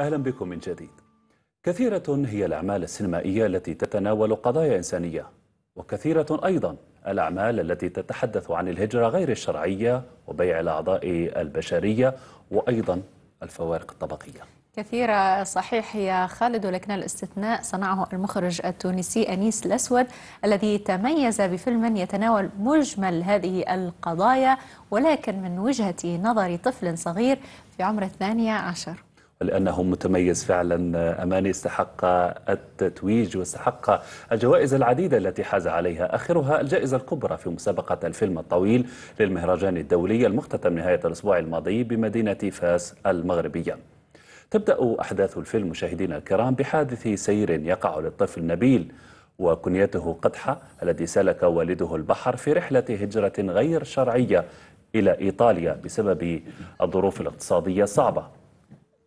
أهلا بكم من جديد كثيرة هي الأعمال السينمائية التي تتناول قضايا إنسانية وكثيرة أيضا الأعمال التي تتحدث عن الهجرة غير الشرعية وبيع الأعضاء البشرية وأيضا الفوارق الطبقية كثيرة صحيح يا خالد ولكن الاستثناء صنعه المخرج التونسي أنيس الأسود الذي تميز بفيلم يتناول مجمل هذه القضايا ولكن من وجهة نظر طفل صغير في عمر الثانية عشر لأنه متميز فعلا أماني استحق التتويج واستحق الجوائز العديدة التي حاز عليها آخرها الجائزة الكبرى في مسابقة الفيلم الطويل للمهرجان الدولي المختتم نهاية الأسبوع الماضي بمدينة فاس المغربية تبدأ أحداث الفيلم مشاهدينا الكرام بحادث سير يقع للطفل نبيل وكنيته قدحة الذي سلك والده البحر في رحلة هجرة غير شرعية إلى إيطاليا بسبب الظروف الاقتصادية الصعبة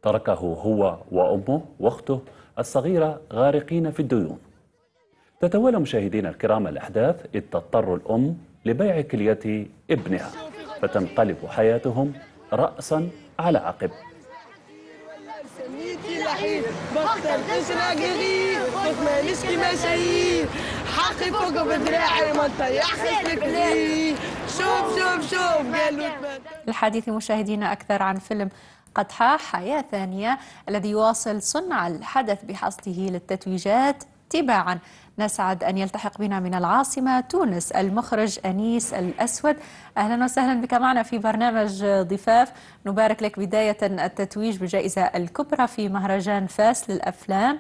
تركه هو وأمه واخته الصغيرة غارقين في الديون تتوالى مشاهدينا الكرام الأحداث إذ تضطر الأم لبيع كلية ابنها فتنقلب حياتهم رأسا على عقب الحديث مشاهدينا أكثر عن فيلم قدحة حياة ثانية الذي يواصل صنع الحدث بحصده للتتويجات تباعا نسعد أن يلتحق بنا من العاصمة تونس المخرج أنيس الأسود أهلا وسهلا بك معنا في برنامج ضفاف نبارك لك بداية التتويج بجائزة الكبرى في مهرجان فاس للأفلام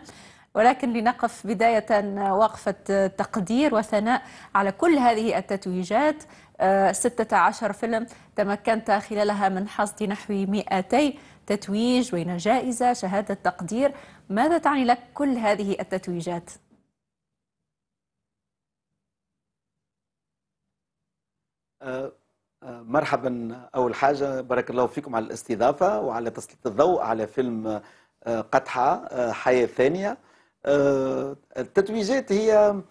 ولكن لنقف بداية وقفة تقدير وثناء على كل هذه التتويجات 16 آه، فيلم تمكنت خلالها من حصد نحو 200 تتويج بين جائزة شهادة تقدير ماذا تعني لك كل هذه التتويجات؟ آه، آه، مرحبا أول حاجة بارك الله فيكم على الاستضافة وعلى تسليط الضوء على فيلم قطحة حياة ثانية آه، التتويجات هي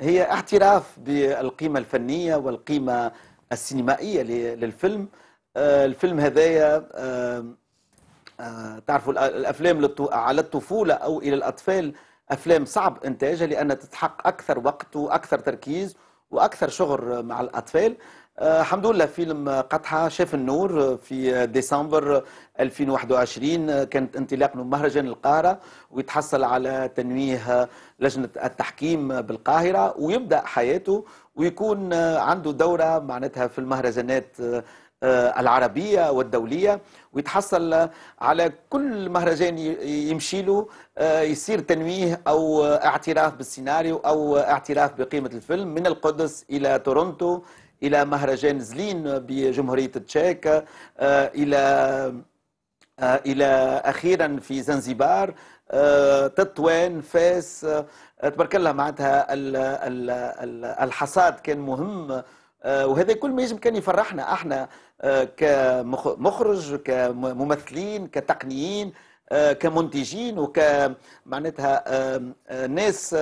هي اعتراف بالقيمة الفنية والقيمة السينمائية للفيلم آه، الفيلم هذايا آه، تعرفوا الافلام على الطفوله او الى الاطفال افلام صعب انتاجها لان تتحق اكثر وقت واكثر تركيز واكثر شغل مع الاطفال آه، الحمد لله فيلم قطحة شاف النور آه، في ديسمبر 2021 آه، كانت انطلاق من مهرجان القاهرة ويتحصل على تنويه لجنة التحكيم بالقاهرة ويبدأ حياته ويكون عنده دورة معناتها في المهرجانات العربية والدولية ويتحصل على كل مهرجان يمشي له يصير تنويه أو اعتراف بالسيناريو أو اعتراف بقيمة الفيلم من القدس إلى تورونتو الى مهرجان زلين بجمهوريه تشيك آه، الى آه، الى اخيرا في زنزبار آه، تطوان فاس تبارك الله معناتها الحصاد كان مهم وهذا كل ما يجب كان يفرحنا احنا كمخرج كممثلين كتقنيين آه، كمنتجين وك معناتها آه، ناس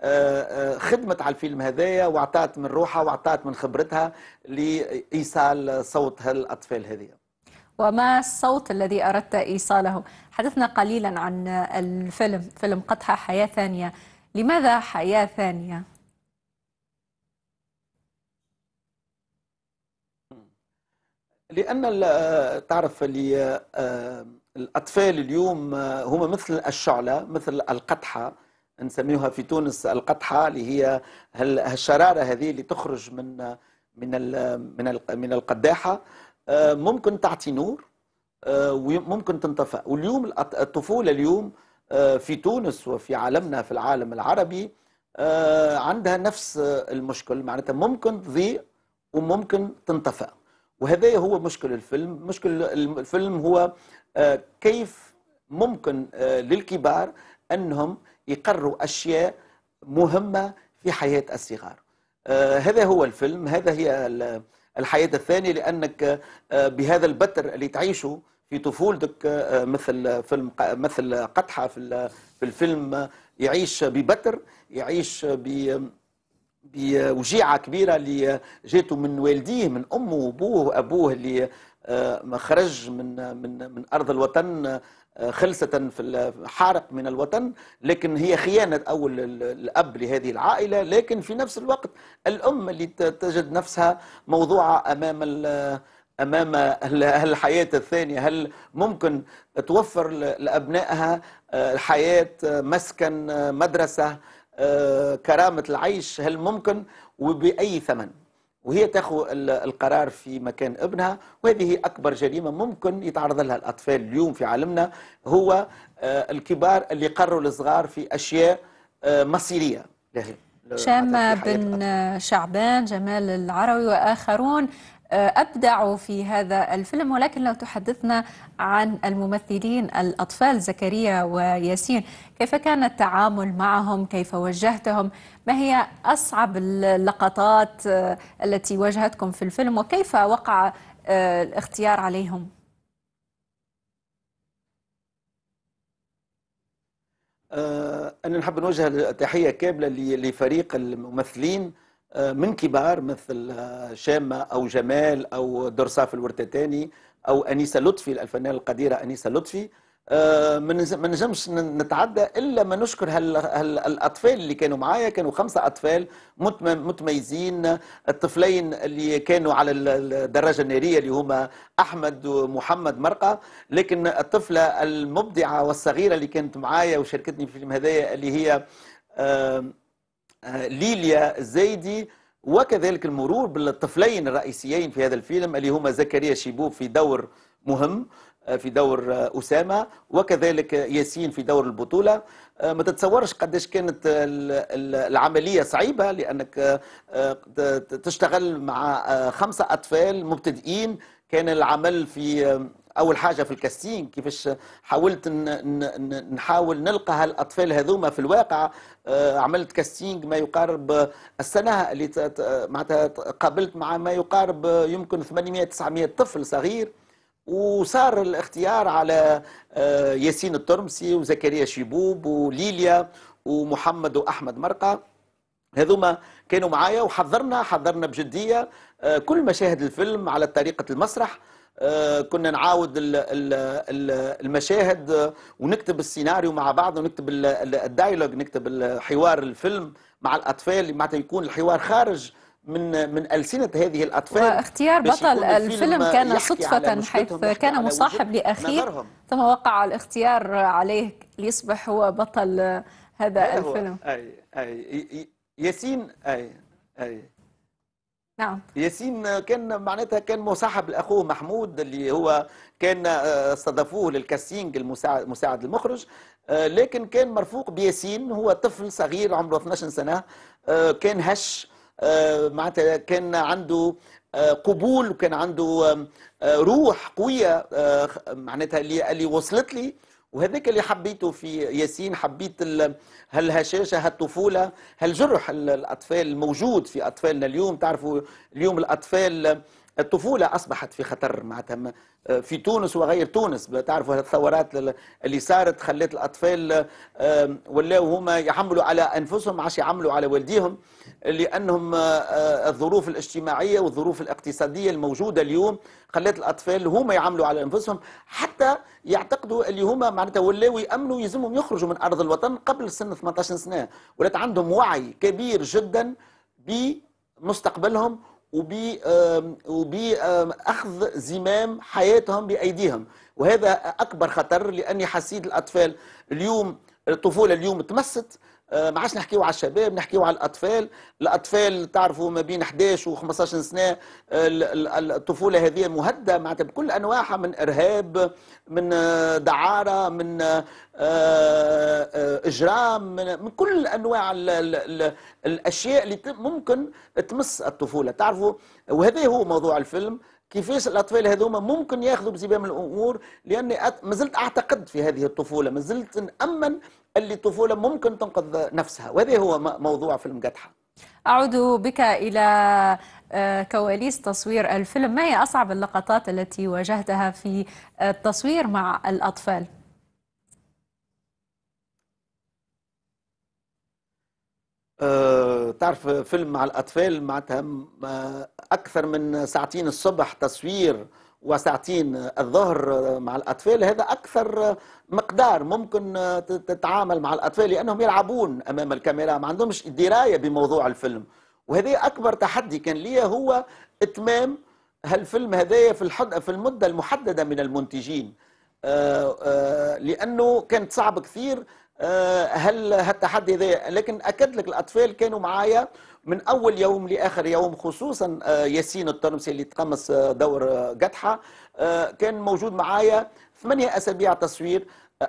آه، خدمت على الفيلم هذايا واعطات من روحها واعطات من خبرتها لايصال صوت هالاطفال هذيا وما الصوت الذي أردت إيصاله حدثنا قليلا عن الفيلم فيلم قطحة حياة ثانية لماذا حياة ثانية؟ لأن تعرف اللي الأطفال اليوم آه، هما مثل الشعلة مثل القطحة نسميها في تونس القطحة اللي هي الشرارة هذه اللي تخرج من من من من القداحة آه، ممكن تعطي نور آه، وممكن تنطفى واليوم الطفولة اليوم في تونس وفي عالمنا في العالم العربي عندها نفس المشكل معناتها ممكن تضيء وممكن تنطفئ وهذا هو مشكل الفيلم مشكل الفيلم هو آه، كيف ممكن آه، للكبار أنهم يقروا أشياء مهمة في حياة الصغار آه، هذا هو الفيلم هذا هي الحياة الثانية لأنك بهذا البتر اللي تعيشه في طفولتك مثل فيلم مثل قطحة في الفيلم يعيش ببتر يعيش ب بوجيعه كبيره اللي جاته من والديه من امه وابوه وابوه اللي آه، خرج من من من ارض الوطن آه، خلصة في حارق من الوطن لكن هي خيانة أول الأب لهذه العائلة لكن في نفس الوقت الأم اللي تجد نفسها موضوعة أمام أمام الحياة الثانية هل ممكن توفر لأبنائها آه، الحياة مسكن مدرسة كرامه العيش هل ممكن وباي ثمن وهي تاخذ القرار في مكان ابنها وهذه اكبر جريمه ممكن يتعرض لها الاطفال اليوم في عالمنا هو آه، الكبار اللي قروا الصغار في اشياء آه، مصيريه شام بن شعبان جمال العروي واخرون أبدعوا في هذا الفيلم ولكن لو تحدثنا عن الممثلين الأطفال زكريا وياسين كيف كان التعامل معهم كيف وجهتهم ما هي أصعب اللقطات آه، التي واجهتكم في الفيلم وكيف وقع آه، الاختيار عليهم آه، أنا نحب نوجه تحية كاملة لفريق الممثلين آه، من كبار مثل شامة أو جمال أو درصاف الورتتاني أو أنيسة لطفي الفنانة القديرة أنيسة لطفي آه، ما نجمش نتعدى الا ما نشكر هالأطفال الاطفال اللي كانوا معايا كانوا خمسه اطفال متميزين الطفلين اللي كانوا على الدراجه الناريه اللي هما احمد ومحمد مرقه لكن الطفله المبدعه والصغيره اللي كانت معايا وشاركتني في الفيلم هذايا اللي هي آه، ليليا الزايدي وكذلك المرور بالطفلين الرئيسيين في هذا الفيلم اللي هما زكريا شيبوب في دور مهم آه، في دور آه، أسامة وكذلك ياسين في دور البطولة آه، ما تتصورش قداش كانت العملية صعيبة لأنك تشتغل مع خمسة أطفال مبتدئين كان العمل في اول حاجه في الكاستين كيفاش حاولت نحاول نلقى هالاطفال هذوما في الواقع آه، عملت كاستينج ما يقارب السنه اللي معناتها قابلت مع ما يقارب يمكن 800 900 طفل صغير وصار الاختيار على آه، ياسين الترمسي وزكريا شيبوب وليليا ومحمد واحمد مرقه هذوما كانوا معايا وحضرنا حضرنا بجديه آه، كل مشاهد الفيلم على طريقه المسرح آه، كنا نعاود المشاهد ونكتب السيناريو مع بعض ونكتب الدايلوج نكتب الحوار الفيلم مع الاطفال معناتها يكون الحوار خارج من من السنه هذه الاطفال واختيار بطل الفيلم كان صدفه حيث كان مصاحب لاخيه ثم وقع الاختيار عليه ليصبح هو بطل هذا الفيلم اي اي ياسين اي اي نعم ياسين كان معناتها كان مصاحب لاخوه محمود اللي هو كان آه، استضافوه للكاستينج المساعد مساعد المخرج آه، لكن كان مرفوق بياسين هو طفل صغير عمره 12 سنه آه، كان هش معناتها كان عنده قبول وكان عنده روح قويه معناتها اللي وصلت لي وهذاك اللي حبيته في ياسين حبيت هالهشاشه هالطفوله هالجرح الاطفال الموجود في اطفالنا اليوم تعرفوا اليوم الاطفال الطفولة أصبحت في خطر معناتها آه، في تونس وغير تونس تعرفوا الثورات اللي صارت خلت الأطفال ولاو هما يحملوا على أنفسهم ما عادش يعملوا على والديهم لأنهم آه، آه، الظروف الاجتماعية والظروف الاقتصادية الموجودة اليوم خلت الأطفال هما يعملوا على أنفسهم حتى يعتقدوا اللي هما معناتها ولاو يأمنوا يلزمهم يخرجوا من أرض الوطن قبل سن 18 سنة ولات عندهم وعي كبير جدا بمستقبلهم وبأخذ زمام حياتهم بأيديهم وهذا أكبر خطر لأني حسيد الأطفال اليوم الطفولة اليوم تمست آه، ما عادش نحكيو على الشباب نحكيو على الاطفال الاطفال تعرفوا ما بين 11 و15 سنه الطفوله هذه مهدده معناتها بكل انواعها من ارهاب من آه، دعاره من آه، اجرام من, من كل انواع الـ الـ الـ الاشياء اللي ممكن تمس الطفوله تعرفوا وهذا هو موضوع الفيلم كيفاش الاطفال هذوما ممكن ياخذوا بزمام الامور لاني أت... زلت اعتقد في هذه الطفوله ما زلت نامن اللي الطفوله ممكن تنقذ نفسها وهذا هو موضوع فيلم قدحه اعود بك الى آه، كواليس تصوير الفيلم ما هي اصعب اللقطات التي واجهتها في التصوير مع الاطفال أه تعرف فيلم مع الاطفال معناتها آه، اكثر من ساعتين الصبح تصوير وساعتين الظهر مع الاطفال هذا اكثر مقدار ممكن تتعامل مع الاطفال لانهم يلعبون امام الكاميرا ما عندهمش درايه بموضوع الفيلم وهذا اكبر تحدي كان لي هو اتمام هالفيلم هذايا في الحد في المده المحدده من المنتجين آه، آه، لانه كانت صعب كثير آه، هل هالتحدي ذي لكن اكد لك الاطفال كانوا معايا من اول يوم لاخر يوم خصوصا آه، ياسين الترمسي اللي تقمص آه، دور قدحه كان موجود معايا ثمانية أسابيع تصوير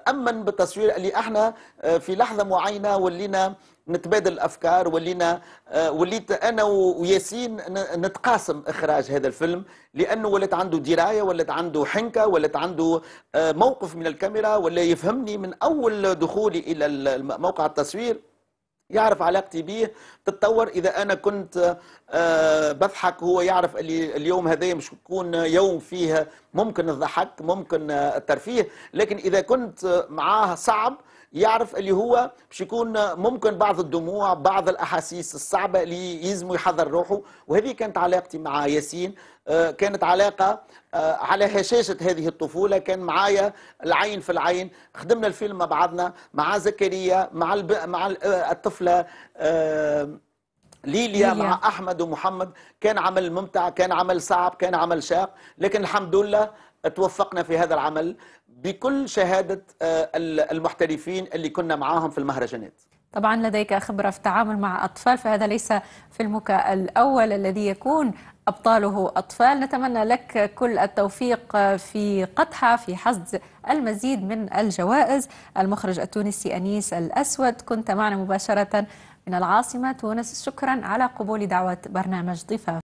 امن بالتصوير اللي احنا آه، في لحظه معينه ولينا نتبادل الافكار ولينا آه، وليت انا وياسين نتقاسم اخراج هذا الفيلم لانه ولات عنده درايه ولات عنده حنكه ولات عنده آه، موقف من الكاميرا ولا يفهمني من اول دخولي الى موقع التصوير يعرف علاقتي بيه تتطور اذا انا كنت آه، بضحك هو يعرف اللي اليوم هذا مش يكون يوم فيه ممكن الضحك ممكن الترفيه لكن اذا كنت معاه صعب يعرف اللي هو باش يكون ممكن بعض الدموع بعض الاحاسيس الصعبه اللي يلزمه يحضر روحه وهذه كانت علاقتي مع ياسين آه، كانت علاقه آه، على هشاشه هذه الطفوله كان معايا العين في العين خدمنا الفيلم مع بعضنا مع زكريا مع الب... مع آه، الطفله ليليا مع احمد ومحمد كان عمل ممتع كان عمل صعب كان عمل شاق لكن الحمد لله توفقنا في هذا العمل بكل شهادة آه، المحترفين اللي كنا معاهم في المهرجانات طبعا لديك خبرة في التعامل مع أطفال فهذا ليس فيلمك الأول الذي يكون أبطاله أطفال نتمنى لك كل التوفيق في قطحة في حصد المزيد من الجوائز المخرج التونسي أنيس الأسود كنت معنا مباشرة من العاصمة تونس شكرا على قبول دعوة برنامج ضفاف